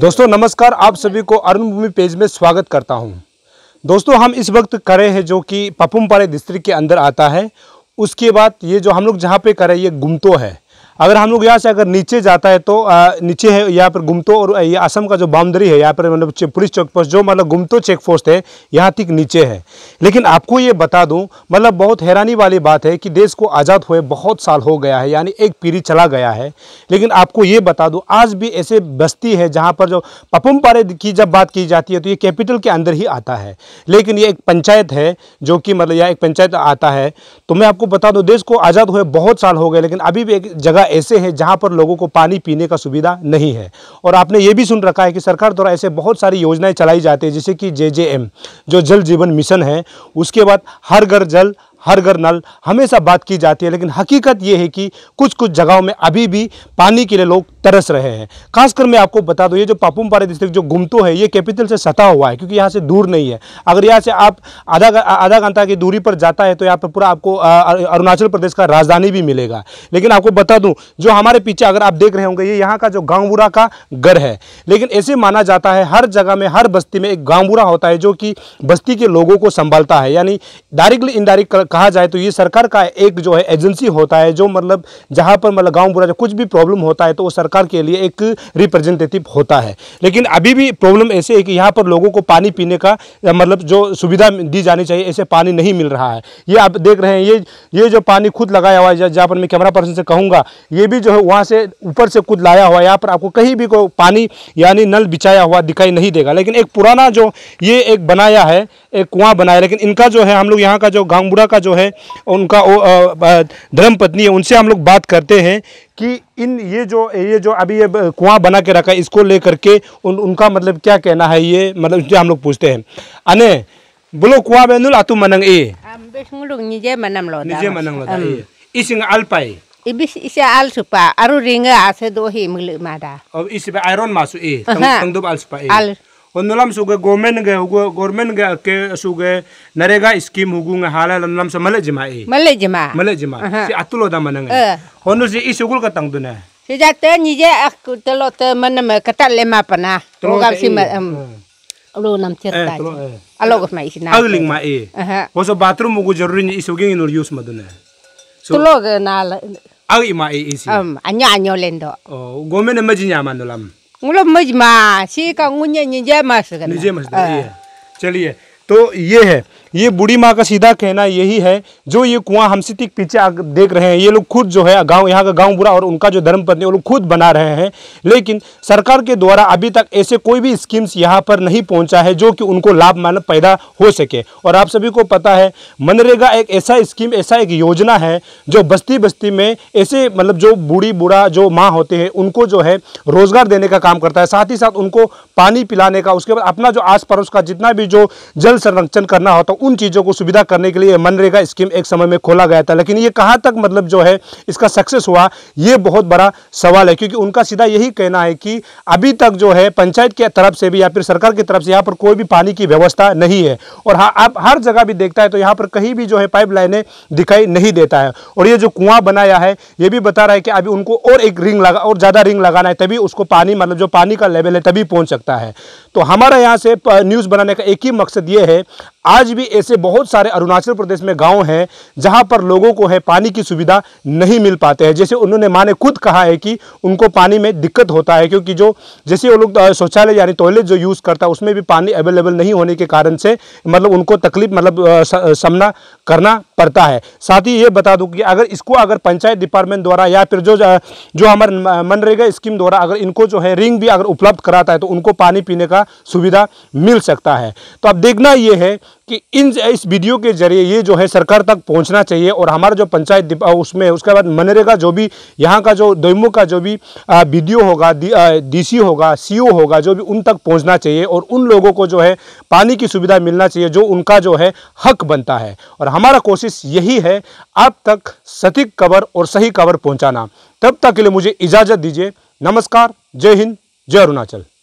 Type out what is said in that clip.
दोस्तों नमस्कार आप सभी को अरुण भूमि पेज में स्वागत करता हूं। दोस्तों हम इस वक्त करे हैं जो कि पारे डिस्ट्रिक्ट के अंदर आता है उसके बाद ये जो हम लोग जहाँ पे करे ये गुमतो है अगर हम लोग यहाँ से अगर नीचे जाता है तो आ, नीचे है यहाँ पर गुमतो और ये असम का जो बाउंड्री है यहाँ पर मतलब पुलिस चौक पोस्ट जो मतलब गुमतो चेक पोस्ट है यहाँ तक नीचे है लेकिन आपको ये बता दूँ मतलब बहुत हैरानी वाली बात है कि देश को आज़ाद हुए बहुत साल हो गया है यानी एक पीढ़ी चला गया है लेकिन आपको ये बता दूँ आज भी ऐसे बस्ती है जहाँ पर जो पपम पारे की जब बात की जाती है तो ये कैपिटल के अंदर ही आता है लेकिन ये एक पंचायत है जो कि मतलब यह एक पंचायत आता है तो मैं आपको बता दूँ देश को आज़ाद हुए बहुत साल हो गए लेकिन अभी भी एक जगह ऐसे हैं जहां पर लोगों को पानी पीने का सुविधा नहीं है और आपने ये भी सुन रखा है कि सरकार द्वारा ऐसे बहुत सारी योजनाएं चलाई जाती है जैसे कि जे जो जल जीवन मिशन है उसके बाद हर घर जल हर घर नल हमेशा बात की जाती है लेकिन हकीकत ये है कि कुछ कुछ जगहों में अभी भी पानी के लिए लोग तरस रहे हैं खासकर मैं आपको बता दूँ ये जो पापुम पारे डिस्ट्रिक्ट जो गुमतो है ये कैपिटल से सटा हुआ है क्योंकि यहाँ से दूर नहीं है अगर यहाँ से आप आधा आधा घंटा की दूरी पर जाता है तो यहाँ पर पूरा आपको अरुणाचल प्रदेश का राजधानी भी मिलेगा लेकिन आपको बता दूँ जो हमारे पीछे अगर आप देख रहे होंगे ये यहाँ का जो गांवबुरा का घर है लेकिन ऐसे माना जाता है हर जगह में हर बस्ती में एक गांवबुरा होता है जो कि बस्ती के लोगों को संभालता है यानी डायरेक्टली इनडायरेक्ट कहा जाए तो ये सरकार का एक जो है एजेंसी होता है जो मतलब जहाँ पर मतलब गाँव बुरा कुछ भी प्रॉब्लम होता है तो वो सरकार के लिए एक रिप्रेजेंटेटिव होता है लेकिन अभी भी प्रॉब्लम ऐसे है कि यहाँ पर लोगों को पानी पीने का मतलब जो सुविधा दी जानी चाहिए ऐसे पानी नहीं मिल रहा है ये आप देख रहे हैं ये ये जो पानी खुद लगाया हुआ है जहाँ पर मैं कैमरा पर्सन से कहूँगा ये भी जो है वहाँ से ऊपर से खुद लाया हुआ है यहाँ पर आपको कहीं भी कोई पानी यानी नल बिछाया हुआ दिखाई नहीं देगा लेकिन एक पुराना जो ये एक बनाया है एक कुआं बनाया लेकिन इनका जो है हम लोग यहाँ का जो गांगबुरा का का जो है उनका धर्म पत्नी है उनसे हम लोग बात करते हैं कि इन ये जो ये जो अभी ये कुआं बना के रखा है इसको लेकर के उन उनका मतलब क्या कहना है ये मतलब उनसे हम लोग पूछते हैं अने बोलो कुआं बेनुल आतु मनंग ए निजे मनम लो निजे मनंग लो इसिंग अल्पाई ibis isa al supa aru ringa ase do hi mulu mada ob isiba iron masu e tang tang dub al supa e al onnolam suge gomen ge ugu gomen ge ke suge narega iskim hugu nge hala lamlam sa male jima e male jima male jima si atulo da manang honno si isugul ka tang duna si jate je ak telo te mana katal le ma pana ugam si ma lo nam certa alog ma isina agling ma e hoso bathroom ugu jaruri ni nur yus ma maduna tulo ge na agi ma e isi am anya anyo lendo oh gomene majinya mandolam मजमा सी का मुझे निजे मस निजे मस हाँ। चलिए तो ये है ये बूढ़ी माँ का सीधा कहना यही है जो ये कुआं हमसे ठीक पीछे देख रहे हैं ये लोग खुद जो है गांव यहाँ का गांव बुरा और उनका जो धर्म पत्नी वो लोग खुद बना रहे हैं लेकिन सरकार के द्वारा अभी तक ऐसे कोई भी स्कीम्स यहाँ पर नहीं पहुँचा है जो कि उनको लाभ मान पैदा हो सके और आप सभी को पता है मनरेगा एक ऐसा स्कीम ऐसा एक योजना है जो बस्ती बस्ती में ऐसे मतलब जो बूढ़ी बूढ़ा जो माँ होते हैं उनको जो है रोज़गार देने का काम करता है साथ ही साथ उनको पानी पिलाने का उसके बाद अपना जो आस पड़ोस का जितना भी जो जल संरक्षण करना होता तो उन चीज़ों को सुविधा करने के लिए मनरेगा स्कीम एक समय में खोला गया था लेकिन ये कहाँ तक मतलब जो है इसका सक्सेस हुआ ये बहुत बड़ा सवाल है क्योंकि उनका सीधा यही कहना है कि अभी तक जो है पंचायत की तरफ से भी या फिर सरकार की तरफ से यहाँ पर कोई भी पानी की व्यवस्था नहीं है और हाँ आप हर जगह भी देखता है तो यहाँ पर कहीं भी जो है पाइप दिखाई नहीं देता है और ये जो कुआं बनाया है ये भी बता रहा है कि अभी उनको और एक रिंग लगा और ज़्यादा रिंग लगाना है तभी उसको पानी मतलब जो पानी का लेवल है तभी पहुँच सकता है तो हमारा यहाँ से न्यूज़ बनाने का एक ही मकसद ये है आज भी ऐसे बहुत सारे अरुणाचल प्रदेश में गांव हैं जहां पर लोगों को है पानी की सुविधा नहीं मिल पाते हैं जैसे उन्होंने माने खुद कहा है कि उनको पानी में दिक्कत होता है क्योंकि जो जैसे वो लोग शौचालय यानी टॉयलेट जो यूज़ करता है उसमें भी पानी अवेलेबल नहीं होने के कारण से मतलब उनको तकलीफ मतलब सामना करना पड़ता है साथ ही ये बता दूँ कि अगर इसको अगर पंचायत डिपार्टमेंट द्वारा या फिर जो जो हमारे मनरेगा स्कीम द्वारा अगर इनको जो है रिंग भी अगर उपलब्ध कराता है तो उनको पानी पीने का सुविधा मिल सकता है तो अब देखना ये है कि इन इस वीडियो के जरिए ये जो है सरकार तक पहुंचना चाहिए और हमारा जो पंचायत उसमें उसके बाद मनरेगा जो भी यहाँ का जो दोमो का जो भी वीडियो होगा डीसी होगा सीओ होगा जो भी उन तक पहुंचना चाहिए और उन लोगों को जो है पानी की सुविधा मिलना चाहिए जो उनका जो है हक बनता है और हमारा कोशिश यही है आप तक सटीक कवर और सही कवर पहुँचाना तब तक के लिए मुझे इजाज़त दीजिए नमस्कार जय हिंद जय अरुणाचल